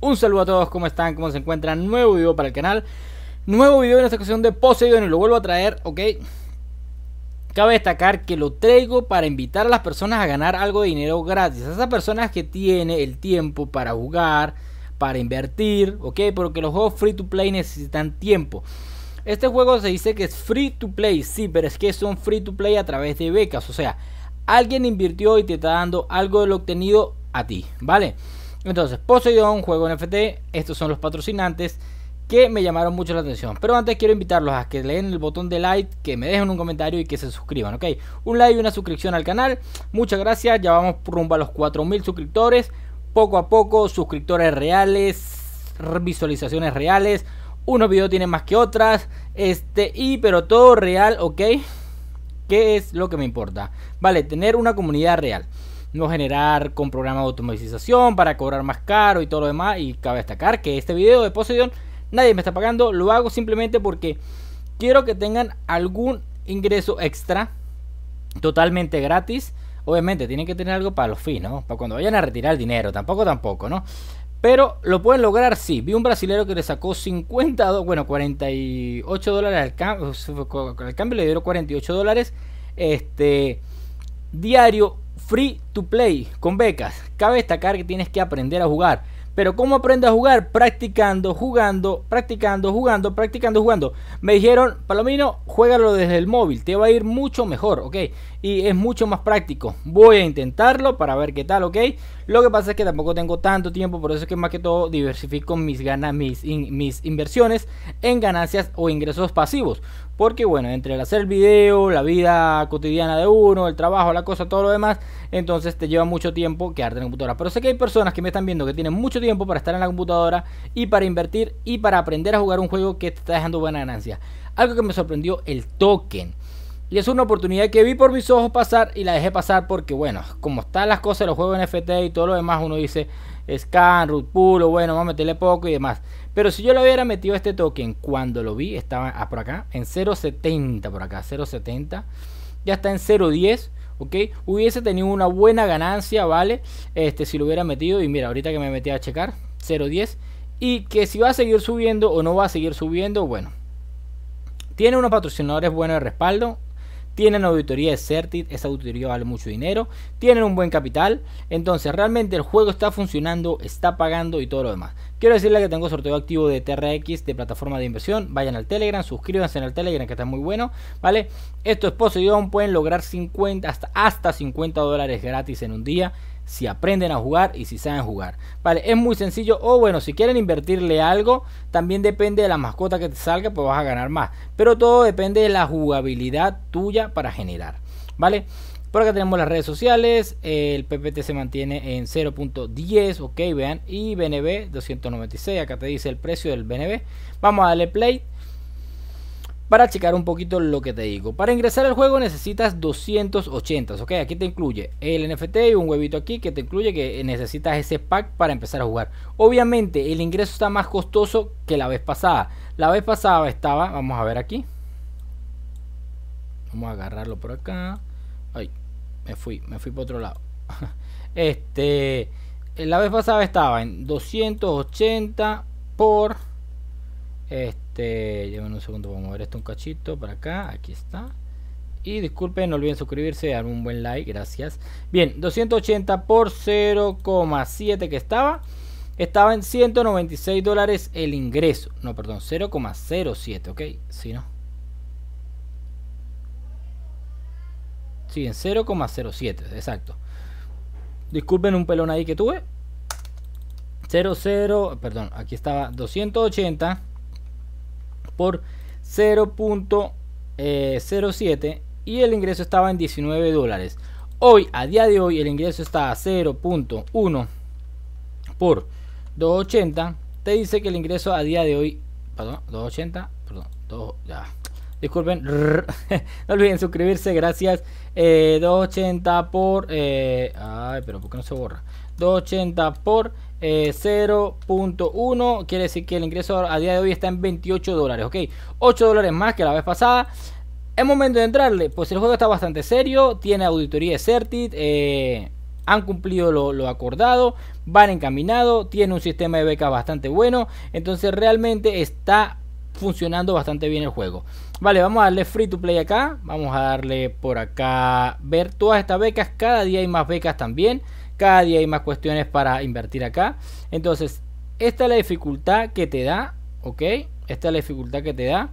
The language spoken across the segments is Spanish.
Un saludo a todos, ¿cómo están? ¿Cómo se encuentran? Nuevo video para el canal. Nuevo video en esta ocasión de Poseidon y lo vuelvo a traer, ¿ok? Cabe destacar que lo traigo para invitar a las personas a ganar algo de dinero gratis. A esas personas que tienen el tiempo para jugar, para invertir, ¿ok? Porque los juegos free to play necesitan tiempo. Este juego se dice que es free to play, sí, pero es que son free to play a través de becas. O sea, alguien invirtió y te está dando algo de lo obtenido a ti, ¿vale? Entonces, Poseidón juego NFT, estos son los patrocinantes que me llamaron mucho la atención. Pero antes quiero invitarlos a que leen el botón de like, que me dejen un comentario y que se suscriban, ¿ok? Un like y una suscripción al canal. Muchas gracias, ya vamos rumbo a los 4.000 suscriptores. Poco a poco, suscriptores reales, visualizaciones reales. Unos videos tienen más que otras. Este, y pero todo real, ¿ok? ¿Qué es lo que me importa? Vale, tener una comunidad real no generar con programas de automatización para cobrar más caro y todo lo demás. Y cabe destacar que este video de Poseidon nadie me está pagando, lo hago simplemente porque quiero que tengan algún ingreso extra totalmente gratis. Obviamente tienen que tener algo para los fines, Para cuando vayan a retirar el dinero, tampoco, tampoco, ¿no? Pero lo pueden lograr, si Vi un brasilero que le sacó 50, bueno, 48 dólares al cambio. Al cambio le dieron 48 dólares. Este diario free to play con becas. Cabe destacar que tienes que aprender a jugar. Pero ¿cómo aprendes a jugar? Practicando, jugando, practicando, jugando, practicando, jugando. Me dijeron, Palomino, juégalo desde el móvil, te va a ir mucho mejor, ¿ok? y es mucho más práctico. Voy a intentarlo para ver qué tal, ¿ok? Lo que pasa es que tampoco tengo tanto tiempo, por eso es que más que todo diversifico mis ganas, mis, mis inversiones en ganancias o ingresos pasivos. Porque bueno, entre el hacer video, la vida cotidiana de uno, el trabajo, la cosa, todo lo demás, entonces te lleva mucho tiempo quedarte en la computadora. Pero sé que hay personas que me están viendo que tienen mucho tiempo para estar en la computadora y para invertir y para aprender a jugar un juego que te está dejando buena ganancia. Algo que me sorprendió, el token. Y es una oportunidad que vi por mis ojos pasar y la dejé pasar porque, bueno, como están las cosas, los juegos NFT y todo lo demás, uno dice scan, root pool, o bueno, vamos a meterle poco y demás. Pero si yo le hubiera metido este token cuando lo vi, estaba ah, por acá, en 0.70, por acá, 0.70, ya está en 0.10. ¿ok? Hubiese tenido una buena ganancia, ¿vale? Este, si lo hubiera metido, y mira, ahorita que me metí a checar, 0.10. Y que si va a seguir subiendo o no va a seguir subiendo, bueno. Tiene unos patrocinadores buenos de respaldo, tienen auditoría de Certit, esa auditoría vale mucho dinero, tienen un buen capital, entonces realmente el juego está funcionando, está pagando y todo lo demás. Quiero decirles que tengo sorteo activo de TRX de plataforma de inversión, vayan al Telegram, suscríbanse en el Telegram que está muy bueno, ¿vale? Esto es Poseidón, pueden lograr hasta, hasta 50 dólares gratis en un día si aprenden a jugar y si saben jugar. Vale, es muy sencillo. O bueno, si quieren invertirle algo, también depende de la mascota que te salga, pues vas a ganar más. Pero todo depende de la jugabilidad tuya para generar. Vale, por acá tenemos las redes sociales. El PPT se mantiene en 0.10, ok, vean. Y BNB 296, acá te dice el precio del BNB. Vamos a darle play para checar un poquito lo que te digo. Para ingresar al juego necesitas 280, ok, aquí te incluye el NFT y un huevito aquí que te incluye que necesitas ese pack para empezar a jugar. Obviamente el ingreso está más costoso que la vez pasada. La vez pasada estaba, vamos a ver aquí. Vamos a agarrarlo por acá. Ay, me fui, me fui por otro lado. Este, la vez pasada estaba en 280 por este, lleven un segundo, vamos a mover esto un cachito para acá. Aquí está. Y disculpen, no olviden suscribirse, dar un buen like, gracias. Bien, 280 por 0,7 que estaba. Estaba en 196 dólares el ingreso. No, perdón, 0,07, ¿ok? Sí, ¿no? Sí, en 0,07, exacto. Disculpen un pelón ahí que tuve. 00, perdón, aquí estaba 280 por 0.07 eh, y el ingreso estaba en 19 dólares. Hoy, a día de hoy, el ingreso está a 0.1 por 2.80. Te dice que el ingreso a día de hoy, perdón, 2.80, perdón, 2, ya. Disculpen, no olviden suscribirse, gracias. 2.80 eh, por... Eh, ay, pero ¿por qué no se borra? 280 por 0.1 eh, quiere decir que el ingreso a día de hoy está en 28 dólares, ok, 8 dólares más que la vez pasada. Es momento de entrarle, pues el juego está bastante serio, tiene auditoría de Certit, eh, han cumplido lo, lo, acordado, van encaminado, tiene un sistema de becas bastante bueno, entonces realmente está funcionando bastante bien el juego. Vale, vamos a darle free to play acá, vamos a darle por acá, ver todas estas becas, cada día hay más becas también. Cada día hay más cuestiones para invertir acá. Entonces, esta es la dificultad que te da, ¿ok? Esta es la dificultad que te da.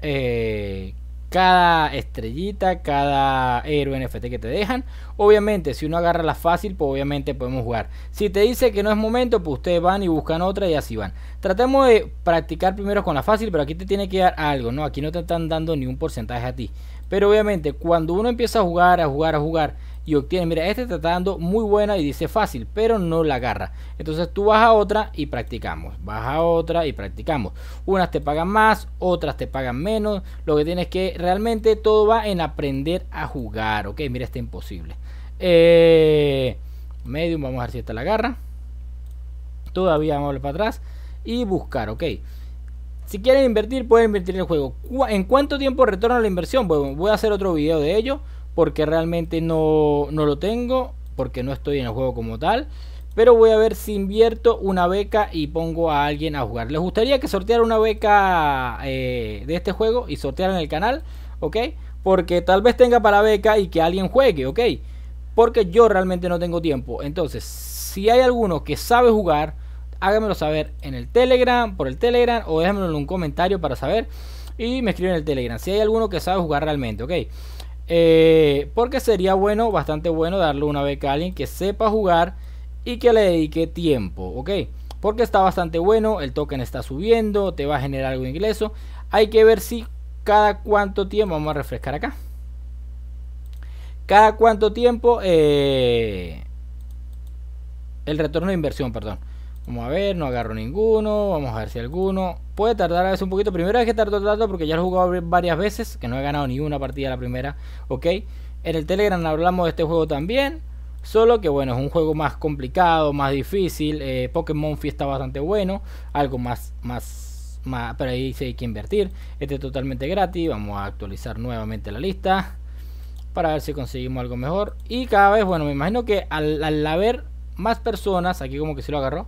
Eh, cada estrellita, cada héroe NFT que te dejan. Obviamente, si uno agarra la fácil, pues obviamente podemos jugar. Si te dice que no es momento, pues ustedes van y buscan otra y así van. Tratemos de practicar primero con la fácil, pero aquí te tiene que dar algo, ¿no? Aquí no te están dando ni un porcentaje a ti. Pero obviamente, cuando uno empieza a jugar, a jugar, a jugar y obtiene, mira, este te está dando muy buena y dice fácil, pero no la agarra. Entonces tú vas a otra y practicamos, vas a otra y practicamos. Unas te pagan más, otras te pagan menos. Lo que tienes que realmente todo va en aprender a jugar, ok. Mira, está imposible. Eh, medium, vamos a ver si esta la agarra. Todavía vamos a para atrás y buscar, ok. Si quieren invertir, pueden invertir en el juego. ¿En cuánto tiempo retorna la inversión? Bueno, voy a hacer otro video de ello porque realmente no, lo tengo, porque no estoy en el juego como tal. Pero voy a ver si invierto una beca y pongo a alguien a jugar. ¿Les gustaría que sorteara una beca eh, de este juego y sorteara en el canal? ¿Ok? Porque tal vez tenga para beca y que alguien juegue, ¿ok? Porque yo realmente no tengo tiempo. Entonces, si hay alguno que sabe jugar, hágamelo saber en el Telegram, por el Telegram, o déjamelo en un comentario para saber. Y me escriben en el Telegram. Si hay alguno que sabe jugar realmente, ¿ok? Eh, porque sería bueno, bastante bueno darle una beca a alguien que sepa jugar y que le dedique tiempo, ¿ok? Porque está bastante bueno, el token está subiendo, te va a generar algo ingreso. Hay que ver si cada cuánto tiempo, vamos a refrescar acá. Cada cuánto tiempo, eh, el retorno de inversión, perdón. Vamos a ver, no agarro ninguno. Vamos a ver si alguno. Puede tardar a veces un poquito. Primera vez que tardó tanto porque ya lo he jugado varias veces. Que no he ganado ni una partida la primera. Ok. En el Telegram hablamos de este juego también. Solo que bueno, es un juego más complicado, más difícil. Eh, Pokémon Fiesta bastante bueno. Algo más, más, más. Pero ahí sí hay que invertir. Este es totalmente gratis. Vamos a actualizar nuevamente la lista. Para ver si conseguimos algo mejor. Y cada vez, bueno, me imagino que al, al haber más personas. Aquí como que se lo agarró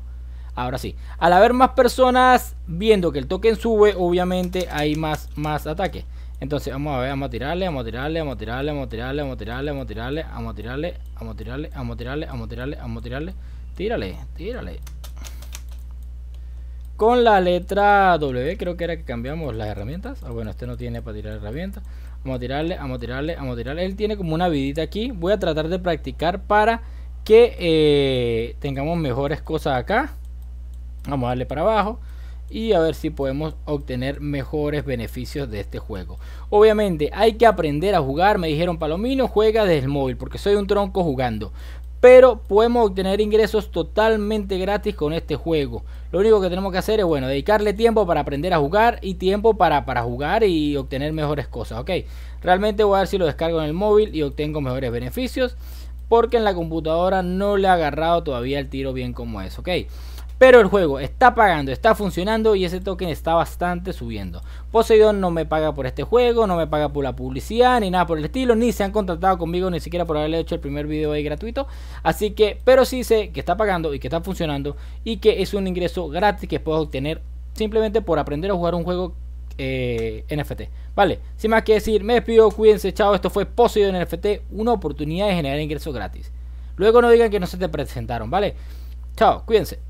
Ahora sí. Al haber más personas viendo que el token sube, obviamente hay más, más ataques. Entonces vamos a ver, vamos a tirarle, vamos a tirarle, vamos a tirarle, vamos a tirarle, vamos a tirarle, vamos a tirarle, vamos a tirarle, vamos a tirarle, vamos a tirarle, vamos a tirarle, vamos a tirarle. Tírale, tírale. Con la letra W creo que era que cambiamos las herramientas. Ah, bueno, este no tiene para tirar herramientas. Vamos a tirarle, vamos a tirarle, vamos a tirarle. Él tiene como una vidita aquí. Voy a tratar de practicar para que tengamos mejores cosas acá. Vamos a darle para abajo y a ver si podemos obtener mejores beneficios de este juego. Obviamente hay que aprender a jugar, me dijeron Palomino, juega desde el móvil porque soy un tronco jugando. Pero podemos obtener ingresos totalmente gratis con este juego. Lo único que tenemos que hacer es, bueno, dedicarle tiempo para aprender a jugar y tiempo para, jugar y obtener mejores cosas, ¿ok? Realmente voy a ver si lo descargo en el móvil y obtengo mejores beneficios. Porque en la computadora no le ha agarrado todavía el tiro bien como es, ¿ok? Pero el juego está pagando, está funcionando y ese token está bastante subiendo. Poseidon no me paga por este juego, no me paga por la publicidad ni nada por el estilo, ni se han contratado conmigo ni siquiera por haberle hecho el primer video ahí gratuito. Así que, pero sí sé que está pagando y que está funcionando y que es un ingreso gratis que puedo obtener simplemente por aprender a jugar un juego eh, NFT. Vale, sin más que decir, me despido, cuídense, chao. Esto fue Poseidon NFT, una oportunidad de generar ingresos gratis. Luego no digan que no se te presentaron, ¿vale? Chao, cuídense.